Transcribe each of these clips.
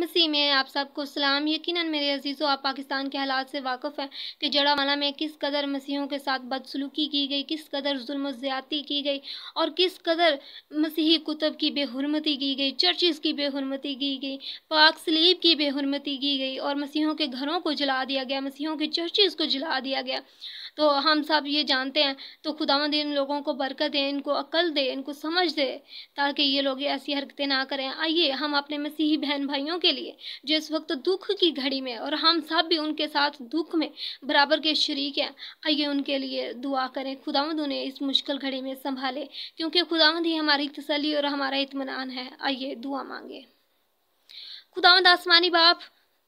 मसीह में आप सबको सलाम यकीनन मेरे अजीज़ों आप पाकिस्तान के हालात से वाकफ़ हैं कि जड़ावाला में किस कदर मसीहों के साथ बदसलूकी की गई किस कदर जुल्म ज़्यादती की गई और किस कदर मसीही कुतब की बेहरमती की गई चर्चिस की बेहरमती की गई पाक सलीब की बेहरमती की गई और मसीहों के घरों को जला दिया गया मसीहों के चर्चिस को जला दिया गया तो हम सब ये जानते हैं तो खुदावंद इन लोगों को बरकत दे इनको अकल दे इनको समझ दे ताकि ये लोग ऐसी हरकतें ना करें आइए हम अपने मसीही बहन भाइयों के लिए जो इस वक्त दुख की घड़ी में और हम सब भी उनके साथ दुख में बराबर के शरीक हैं आइए उनके लिए दुआ करें खुदावंद उन्हें इस मुश्किल घड़ी में संभाले क्योंकि खुदावंद ही हमारी तसली और हमारा इतमान है आइए दुआ मांगे खुदावंद आसमानी बाप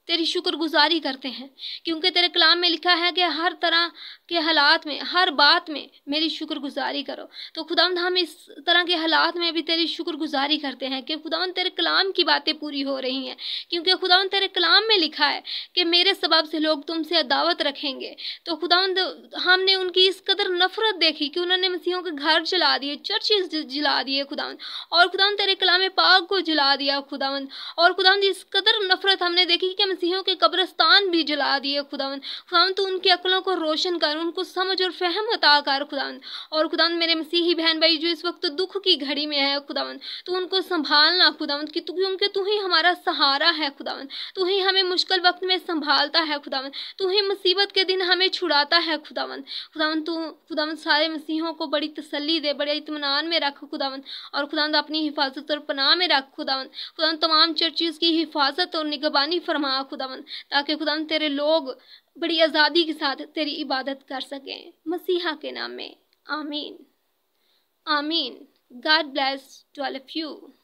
तेरी शुक्रगुजारी करते हैं क्योंकि तेरे कलाम में लिखा है कि हर तरह के हालात में हर बात में मेरी शुक्रगुजारी करो तो खुदांद हम इस तरह के हालात में भी तेरी शुक्रगुजारी करते हैं कि खुदांद तेरे कलाम की बातें पूरी हो रही हैं क्योंकि खुदावंद तेरे कलाम में लिखा है कि मेरे सबब से लोग तुमसे अदावत रखेंगे तो खुदांद हमने उनकी इस कदर नफरत देखी कि उन्होंने मसीहों के घर जला दिए चर्चे जला दिए खुदांद और खुदा तेरे कलाम पाक को जला दिया खुदांद और खुदांद इस कदर नफरत हमने देखी कि मसीहों के कब्रस्तान भी जला दिए खुदावन खुदावन तो उनकी अकलों को रोशन कर उनको समझ और फहम अता कर खुदावन और खुदावन मेरे मसीही बहन भाई जो इस वक्त दुख की घड़ी में है खुदावन तो उनको संभालना खुदावन कि तू क्योंकि तू ही हमारा सहारा है खुदावन तू ही हमें मुश्किल वक्त में संभालता है खुदावन तू ही मुसीबत के दिन हमें छुड़ाता है खुदावन खुदावन तू खुदावन सारे मसीहों को बड़ी तसली दे बड़े इतमान में रख खुदावन और खुदावन अपनी हिफाजत और पनाह में रख खुदावन खुदावन तमाम चर्चेज़ की हिफाजत और निगबानी फरमा या खुदावन ताकि खुदावन तेरे लोग बड़ी आज़ादी के साथ तेरी इबादत कर सकें मसीहा के नाम में आमीन आमीन गाड ब्लेस to all